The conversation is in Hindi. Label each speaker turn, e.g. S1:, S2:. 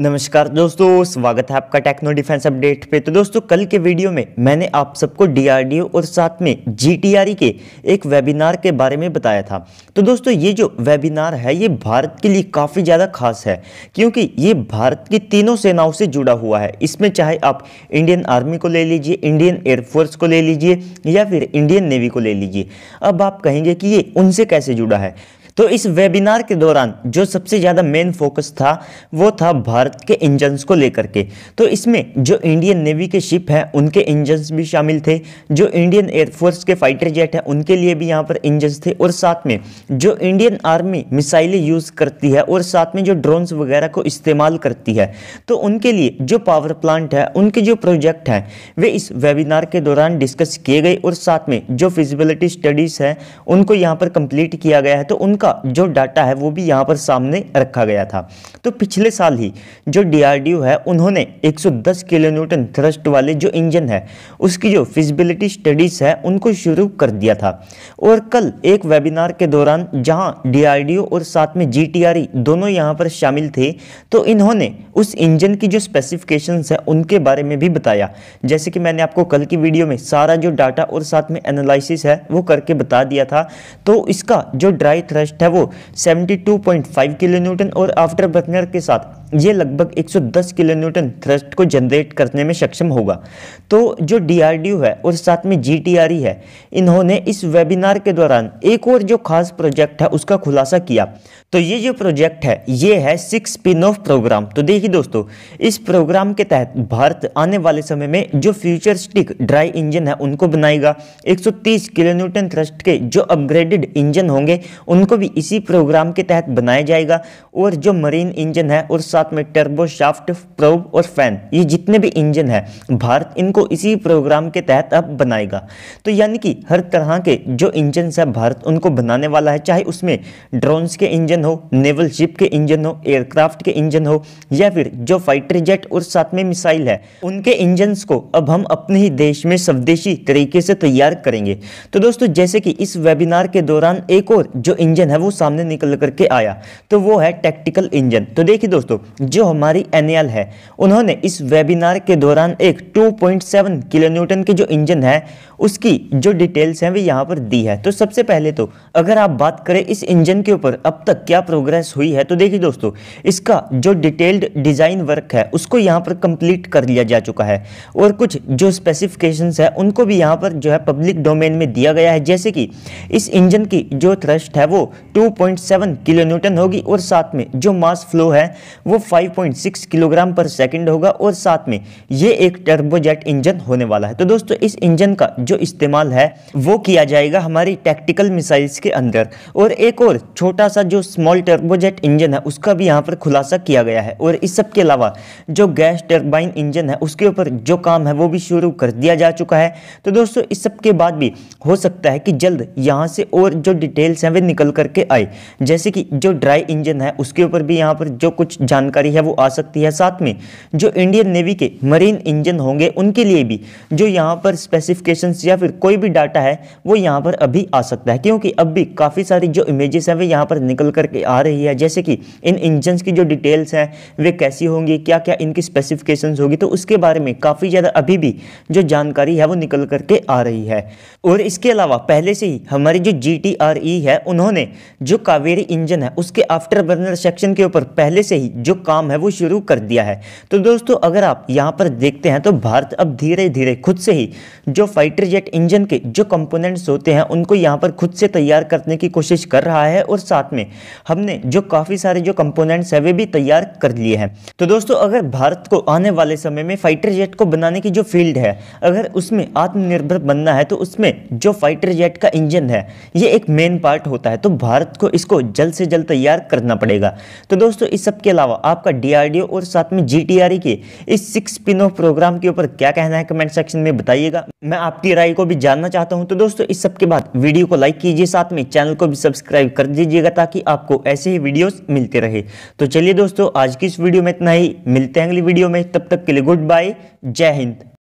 S1: नमस्कार दोस्तों स्वागत है आपका टेक्नो डिफेंस अपडेट पे तो दोस्तों कल के वीडियो में मैंने आप सबको डीआरडीओ और साथ में जी e के एक वेबिनार के बारे में बताया था तो दोस्तों ये जो वेबिनार है ये भारत के लिए काफ़ी ज़्यादा खास है क्योंकि ये भारत की तीनों सेनाओं से जुड़ा हुआ है इसमें चाहे आप इंडियन आर्मी को ले लीजिए इंडियन एयरफोर्स को ले लीजिए या फिर इंडियन नेवी को ले लीजिए अब आप कहेंगे कि ये उनसे कैसे जुड़ा है तो इस वेबिनार के दौरान जो सबसे ज़्यादा मेन फोकस था वो था भारत के इंजन्स को लेकर के तो इसमें जो इंडियन नेवी के शिप हैं उनके इंजन्स भी शामिल थे जो इंडियन एयरफोर्स के फाइटर जेट हैं उनके लिए भी यहाँ पर इंजन्स थे और साथ में जो इंडियन आर्मी मिसाइलें यूज़ करती है और साथ में जो ड्रोन्स वगैरह को इस्तेमाल करती है तो उनके लिए जो पावर प्लांट है उनके जो प्रोजेक्ट हैं वे इस वेबिनार के दौरान डिस्कस किए गए और साथ में जो फिजिबिलिटी स्टडीज़ हैं उनको यहाँ पर कंप्लीट किया गया है तो उनका का जो डाटा है वो भी यहाँ पर सामने रखा गया था तो पिछले साल ही जो डीआरडीओ है उन्होंने 110 किलो न्यूटन थ्रस्ट वाले जो इंजन है उसकी जो फिजिबिलिटी स्टडीज़ है उनको शुरू कर दिया था और कल एक वेबिनार के दौरान जहाँ डीआरडीओ और साथ में जी e दोनों यहाँ पर शामिल थे तो इन्होंने उस इंजन की जो स्पेसिफिकेशन है उनके बारे में भी बताया जैसे कि मैंने आपको कल की वीडियो में सारा जो डाटा और साथ में एनालिसिस है वो करके बता दिया था तो इसका जो ड्राई थ्रस्ट थ्रस्ट है वो 72.5 किलो न्यूटन और आफ्टर बर्नर के साथ ये लगभग 110 किलो न्यूटन थ्रस्ट को जनरेट करने में सक्षम होगा तो जो डी है और साथ में जी e है इन्होंने इस वेबिनार के दौरान एक और जो खास प्रोजेक्ट है उसका खुलासा किया तो ये जो प्रोजेक्ट है ये है सिक्स स्पिन ऑफ प्रोग्राम तो देखिए दोस्तों इस प्रोग्राम के तहत भारत आने वाले समय में जो फ्यूचर स्टिक ड्राई इंजन है उनको बनाएगा 130 किलो न्यूटन थ्रस्ट के जो अपग्रेडेड इंजन होंगे उनको भी इसी प्रोग्राम के तहत बनाया जाएगा और जो मरीन इंजन है और साथ में टर्बो शाफ्ट प्रोब और फैन ये जितने भी इंजन है भारत इनको इसी प्रोग्राम के तहत अब बनाएगा तो यानी कि हर तरह के जो इंजन है भारत उनको बनाने वाला है चाहे उसमें ड्रोन्स के इंजन हो नेवल शिप के इंजन हो एयरक्राफ्ट के इंजन हो या फिर जो फाइटर जेट और साथ में मिसाइल है उनके इंजन को अब हम अपने ही देश में स्वदेशी तरीके से तैयार करेंगे तो दोस्तों जैसे कि इस वेबिनार के दौरान एक और जो इंजन इंजन है वो सामने निकल करके आया तो वो है टेक्टिकल इंजन तो देखिए दोस्तों जो हमारी एन है उन्होंने इस वेबिनार के दौरान एक 2.7 किलो न्यूटन के जो इंजन है उसकी जो डिटेल्स हैं वे यहाँ पर दी है तो सबसे पहले तो अगर आप बात करें इस इंजन के ऊपर अब तक क्या प्रोग्रेस हुई है तो देखिए दोस्तों इसका जो डिटेल्ड डिज़ाइन वर्क है उसको यहाँ पर कंप्लीट कर लिया जा चुका है और कुछ जो स्पेसिफिकेशंस है उनको भी यहाँ पर जो है पब्लिक डोमेन में दिया गया है जैसे कि इस इंजन की जो थ्रस्ट है वो 2.7 किलो न्यूटन होगी और साथ में जो मास फ्लो है वो 5.6 किलोग्राम पर सेकंड होगा और साथ में ये एक टर्बोजेट इंजन होने वाला है तो दोस्तों इस इंजन का जो इस्तेमाल है वो किया जाएगा हमारी टैक्टिकल मिसाइल्स के अंदर और एक और छोटा सा जो स्मॉल टर्बोजेट इंजन है उसका भी यहाँ पर खुलासा किया गया है और इस सब के अलावा जो गैस टर्बाइन इंजन है उसके ऊपर जो काम है वो भी शुरू कर दिया जा चुका है तो दोस्तों इस सब के बाद भी हो सकता है कि जल्द यहाँ से और जो डिटेल्स हैं वे निकल कर करके आए जैसे कि जो ड्राई इंजन है उसके ऊपर भी यहाँ पर जो कुछ जानकारी है वो आ सकती है साथ में जो इंडियन नेवी के मरीन इंजन होंगे उनके लिए भी जो यहाँ पर स्पेसिफिकेशन या फिर कोई भी डाटा है वो यहाँ पर अभी आ सकता है क्योंकि अब भी काफ़ी सारी जो इमेजेस हैं वे यहाँ पर निकल करके आ रही है जैसे कि इन इंजन की जो डिटेल्स हैं वे कैसी होंगी क्या क्या इनकी स्पेसिफिकेशन होगी तो उसके बारे में काफ़ी ज़्यादा अभी भी जो जानकारी है वो निकल करके आ रही है और इसके अलावा पहले से ही हमारी जो जी e है उन्होंने जो कावेरी इंजन है उसके आफ्टर बर्नर सेक्शन के ऊपर पहले से ही जो काम है वो शुरू कर दिया है तो दोस्तों अगर आप यहाँ पर देखते हैं तो भारत अब धीरे धीरे खुद से ही जो फाइटर जेट इंजन के जो कंपोनेंट्स होते हैं उनको यहाँ पर खुद से तैयार करने की कोशिश कर रहा है और साथ में हमने जो काफ़ी सारे जो कंपोनेंट्स है वे भी तैयार कर लिए हैं तो दोस्तों अगर भारत को आने वाले समय में फाइटर जेट को बनाने की जो फील्ड है अगर उसमें आत्मनिर्भर बनना है तो उसमें जो फाइटर जेट का इंजन है ये एक मेन पार्ट होता है तो भारत को इसको जल्द से जल्द तैयार करना पड़ेगा तो दोस्तों इस सब के अलावा आपका डीआरडीओ और साथ में जीटीआरई e के इस सिक्स पिन ऑफ प्रोग्राम के ऊपर क्या कहना है कमेंट सेक्शन में बताइएगा मैं आपकी राय को भी जानना चाहता हूँ तो दोस्तों इस सब के बाद वीडियो को लाइक कीजिए साथ में चैनल को भी सब्सक्राइब कर दीजिएगा ताकि आपको ऐसे ही वीडियोस मिलते रहे तो चलिए दोस्तों आज की इस वीडियो में इतना ही मिलते हैं अगली वीडियो में तब तक के लिए गुड बाय जय हिंद